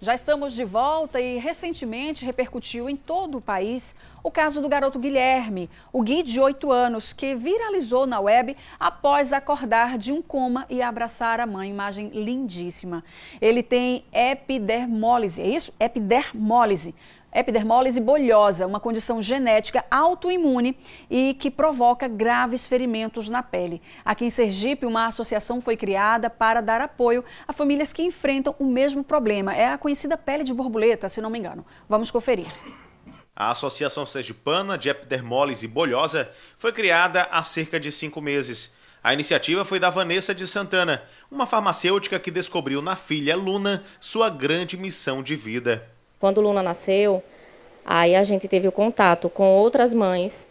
Já estamos de volta e recentemente repercutiu em todo o país o caso do garoto Guilherme, o Gui de 8 anos, que viralizou na web após acordar de um coma e abraçar a mãe. Imagem lindíssima. Ele tem epidermólise, é isso? Epidermólise epidermólise bolhosa, uma condição genética autoimune e que provoca graves ferimentos na pele. Aqui em Sergipe, uma associação foi criada para dar apoio a famílias que enfrentam o mesmo problema. É a conhecida pele de borboleta, se não me engano. Vamos conferir. A Associação Sergipana de Epidermólise Bolhosa foi criada há cerca de cinco meses. A iniciativa foi da Vanessa de Santana, uma farmacêutica que descobriu na filha Luna sua grande missão de vida. Quando Luna nasceu, aí a gente teve o contato com outras mães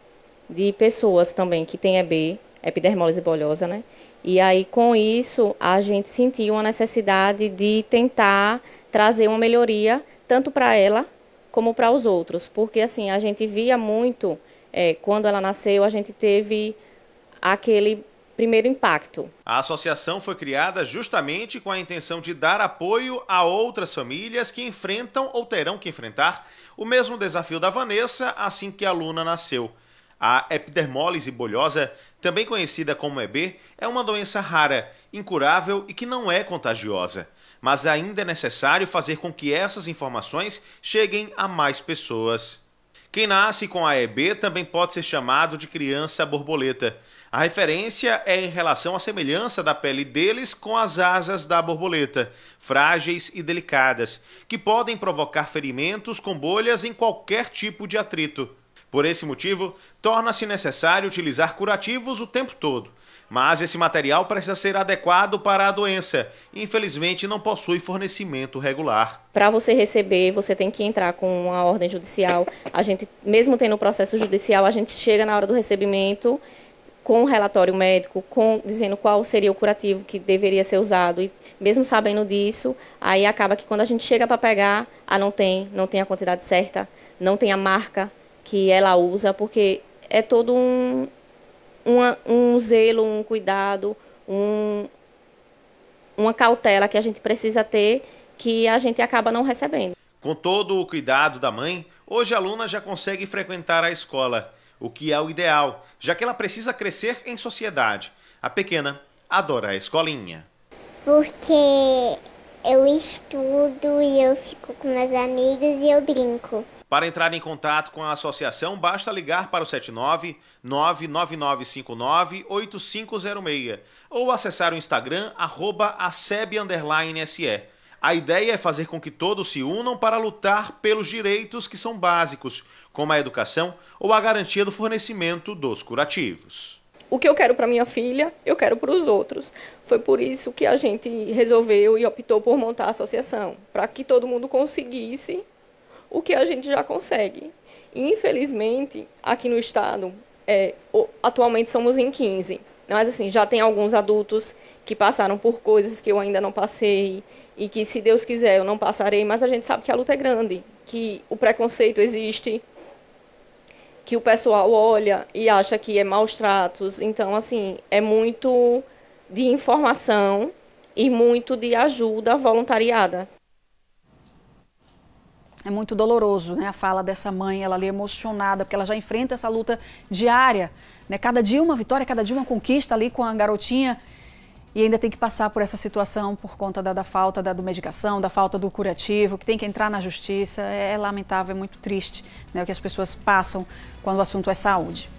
de pessoas também que têm EB, epidermólise bolhosa, né? E aí com isso a gente sentiu uma necessidade de tentar trazer uma melhoria tanto para ela como para os outros, porque assim a gente via muito é, quando ela nasceu a gente teve aquele primeiro impacto. A associação foi criada justamente com a intenção de dar apoio a outras famílias que enfrentam ou terão que enfrentar o mesmo desafio da Vanessa assim que a Luna nasceu. A epidermólise bolhosa, também conhecida como EB, é uma doença rara, incurável e que não é contagiosa. Mas ainda é necessário fazer com que essas informações cheguem a mais pessoas. Quem nasce com a EB também pode ser chamado de criança borboleta. A referência é em relação à semelhança da pele deles com as asas da borboleta, frágeis e delicadas, que podem provocar ferimentos com bolhas em qualquer tipo de atrito. Por esse motivo, torna-se necessário utilizar curativos o tempo todo. Mas esse material precisa ser adequado para a doença infelizmente, não possui fornecimento regular. Para você receber, você tem que entrar com uma ordem judicial. A gente, mesmo tendo o processo judicial, a gente chega na hora do recebimento com o relatório médico, com dizendo qual seria o curativo que deveria ser usado e mesmo sabendo disso, aí acaba que quando a gente chega para pegar, ah, não tem, não tem a quantidade certa, não tem a marca que ela usa, porque é todo um um zelo, um cuidado, um, uma cautela que a gente precisa ter que a gente acaba não recebendo. Com todo o cuidado da mãe, hoje a aluna já consegue frequentar a escola o que é o ideal, já que ela precisa crescer em sociedade. A pequena adora a escolinha. Porque eu estudo e eu fico com meus amigos e eu brinco. Para entrar em contato com a associação, basta ligar para o 79 99959 8506 ou acessar o Instagram arroba a ideia é fazer com que todos se unam para lutar pelos direitos que são básicos, como a educação ou a garantia do fornecimento dos curativos. O que eu quero para minha filha, eu quero para os outros. Foi por isso que a gente resolveu e optou por montar a associação, para que todo mundo conseguisse o que a gente já consegue. infelizmente, aqui no estado, é, atualmente somos em 15. Mas assim, já tem alguns adultos que passaram por coisas que eu ainda não passei e que se Deus quiser eu não passarei, mas a gente sabe que a luta é grande, que o preconceito existe, que o pessoal olha e acha que é maus tratos. Então, assim, é muito de informação e muito de ajuda voluntariada é muito doloroso, né? A fala dessa mãe, ela ali emocionada, porque ela já enfrenta essa luta diária, né? Cada dia uma vitória, cada dia uma conquista ali com a garotinha e ainda tem que passar por essa situação por conta da, da falta da do medicação, da falta do curativo, que tem que entrar na justiça. É, é lamentável, é muito triste né, o que as pessoas passam quando o assunto é saúde.